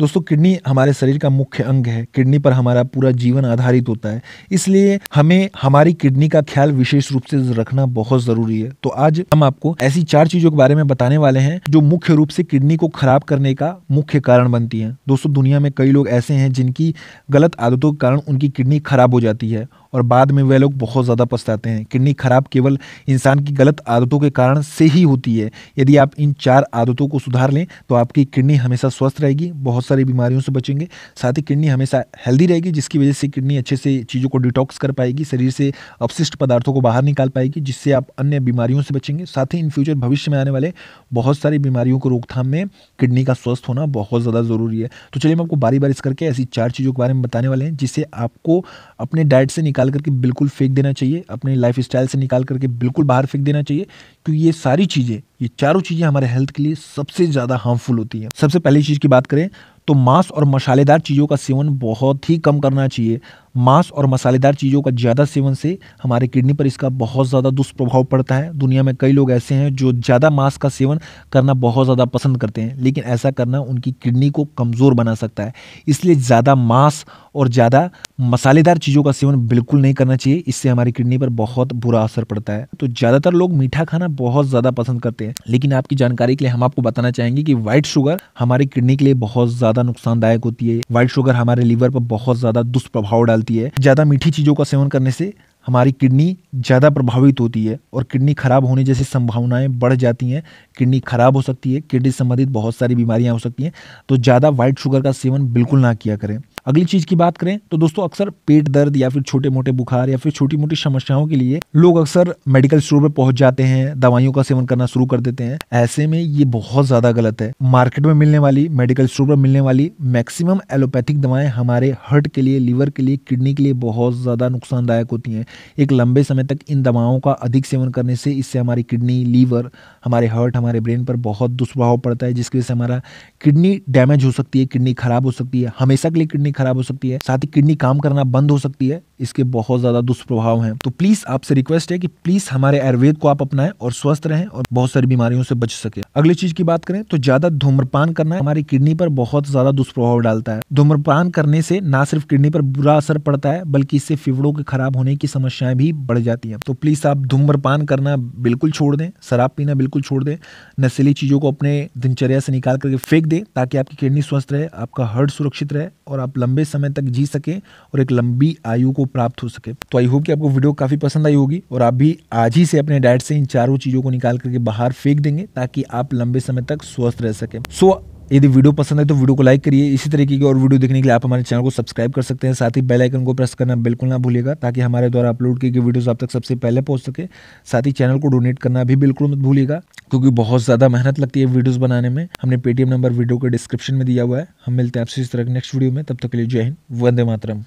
दोस्तों किडनी हमारे शरीर का मुख्य अंग है किडनी पर हमारा पूरा जीवन आधारित होता है इसलिए हमें हमारी किडनी का ख्याल विशेष रूप से रखना बहुत जरूरी है तो आज हम आपको ऐसी चार चीजों के बारे में बताने वाले हैं जो मुख्य रूप से किडनी को खराब करने का मुख्य कारण बनती है दोस्तों दुनिया में कई लोग ऐसे हैं जिनकी गलत आदतों के कारण उनकी किडनी खराब हो जाती है और बाद में वह लोग बहुत ज़्यादा पछताते हैं किडनी खराब केवल इंसान की गलत आदतों के कारण से ही होती है यदि आप इन चार आदतों को सुधार लें तो आपकी किडनी हमेशा स्वस्थ रहेगी बहुत सारी बीमारियों से बचेंगे साथ ही किडनी हमेशा हेल्दी रहेगी जिसकी वजह से किडनी अच्छे से चीज़ों को डिटॉक्स कर पाएगी शरीर से अपशिष्ट पदार्थों को बाहर निकाल पाएगी जिससे आप अन्य बीमारियों से बचेंगे साथ ही इन फ्यूचर भविष्य में आने वाले बहुत सारी बीमारियों को रोकथाम में किडनी का स्वस्थ होना बहुत ज़्यादा ज़रूरी है तो चलिए मैं आपको बारी बारी करके ऐसी चार चीज़ों के बारे में बताने वाले हैं जिसे आपको अपने डाइट से निकाल निकाल करके बिल्कुल फेंक देना चाहिए अपने लाइफ स्टाइल से निकाल करके बिल्कुल बाहर फेंक देना चाहिए क्योंकि ये सारी चीज़ें ये चारों चीज़ें हमारे हेल्थ के लिए सबसे ज़्यादा हार्मफुल होती हैं सबसे पहली चीज़ की बात करें तो मांस और मसालेदार चीज़ों का सेवन बहुत ही कम करना चाहिए मांस और मसालेदार चीज़ों का ज़्यादा सेवन से हमारे किडनी पर इसका बहुत ज़्यादा दुष्प्रभाव पड़ता है दुनिया में कई लोग ऐसे हैं जो ज़्यादा मांस का सेवन करना बहुत ज़्यादा पसंद करते हैं लेकिन ऐसा करना उनकी किडनी को कमज़ोर बना सकता है इसलिए ज़्यादा मांस और ज़्यादा मसालेदार चीज़ों का सेवन बिल्कुल नहीं करना चाहिए इससे हमारी किडनी पर बहुत बुरा असर पड़ता है तो ज़्यादातर लोग मीठा खाना बहुत ज़्यादा पसंद करते हैं लेकिन आपकी जानकारी के लिए हम आपको बताना चाहेंगे कि व्हाइट शुगर हमारी किडनी के लिए बहुत ज़्यादा नुकसानदायक होती है व्हाइट शुगर हमारे लीवर पर बहुत ज़्यादा दुष्प्रभाव डालती है ज़्यादा मीठी चीज़ों का सेवन करने से हमारी किडनी ज़्यादा प्रभावित होती है और किडनी खराब होने जैसी संभावनाएं बढ़ जाती हैं किडनी खराब हो सकती है किडनी संबंधित बहुत सारी बीमारियां हो सकती हैं तो ज़्यादा वाइट शुगर का सेवन बिल्कुल ना किया करें अगली चीज़ की बात करें तो दोस्तों अक्सर पेट दर्द या फिर छोटे मोटे बुखार या फिर छोटी मोटी समस्याओं के लिए लोग अक्सर मेडिकल स्टोर पर पहुंच जाते हैं दवाइयों का सेवन करना शुरू कर देते हैं ऐसे में ये बहुत ज़्यादा गलत है मार्केट में मिलने वाली मेडिकल स्टोर पर मिलने वाली मैक्सिमम एलोपैथिक दवाएं हमारे हर्ट के लिए लीवर के लिए किडनी के लिए बहुत ज़्यादा नुकसानदायक होती हैं एक लंबे समय तक इन दवाओं का अधिक सेवन करने से इससे हमारी किडनी लीवर हमारे हार्ट हमारे ब्रेन पर बहुत दुष्प्रभाव पड़ता है जिसकी वजह से हमारा किडनी डैमेज हो सकती है किडनी खराब हो सकती है हमेशा के लिए किडनी खराब हो सकती है साथ ही किडनी काम करना बंद हो सकती है इसके बहुत ज्यादा दुष्प्रभाव हैं तो प्लीज आपसे रिक्वेस्ट है कि प्लीज हमारे आयुर्वेद को आप अपनाएं और स्वस्थ रहें और बहुत सारी बीमारियों से बच सके अगली चीज की बात करें तो ज्यादा धूम्रपान करना हमारी किडनी पर बहुत ज्यादा दुष्प्रभाव डालता है धूम्रपान करने से ना सिर्फ किडनी पर बुरा असर पड़ता है बल्कि इससे फिफड़ों के खराब होने की समस्याएं भी बढ़ जाती हैं तो प्लीज आप धूम्रपान करना बिल्कुल छोड़ दें शराब पीना बिल्कुल छोड़ दें नशीली चीजों को अपने दिनचर्या से निकाल करके फेंक दें ताकि आपकी किडनी स्वस्थ रहे आपका हर्ट सुरक्षित रहे और आप लंबे समय तक जी सके और एक लंबी आयु को प्राप्त हो सके तो आई होप कि आपको वीडियो काफ़ी पसंद आई होगी और आप भी आज ही से अपने डाइट से इन चारों चीज़ों को निकाल करके बाहर फेंक देंगे ताकि आप लंबे समय तक स्वस्थ रह सके सो so, यदि वीडियो पसंद है तो वीडियो को लाइक करिए इसी तरीके की और वीडियो देखने के लिए आप हमारे चैनल को सब्सक्राइब कर सकते हैं साथ ही बेल आइकन को प्रेस करना बिल्कुल ना भूलिएगा ताकि हमारे द्वारा अपलोड की गई वीडियोस आप तक सबसे पहले पहुंच सके साथ ही चैनल को डोनेट करना भी बिल्कुल मत भूलिएगा क्योंकि बहुत ज़्यादा मेहनत लगती है वीडियोज़ बनाने में हमने पेटीएम नंबर वीडियो के डिस्क्रिप्शन में दिया हुआ है हम मिलते हैं आपसे इस तरह के नेक्स्ट वीडियो में तब तक के लिए जय हिंद वंदे मातरम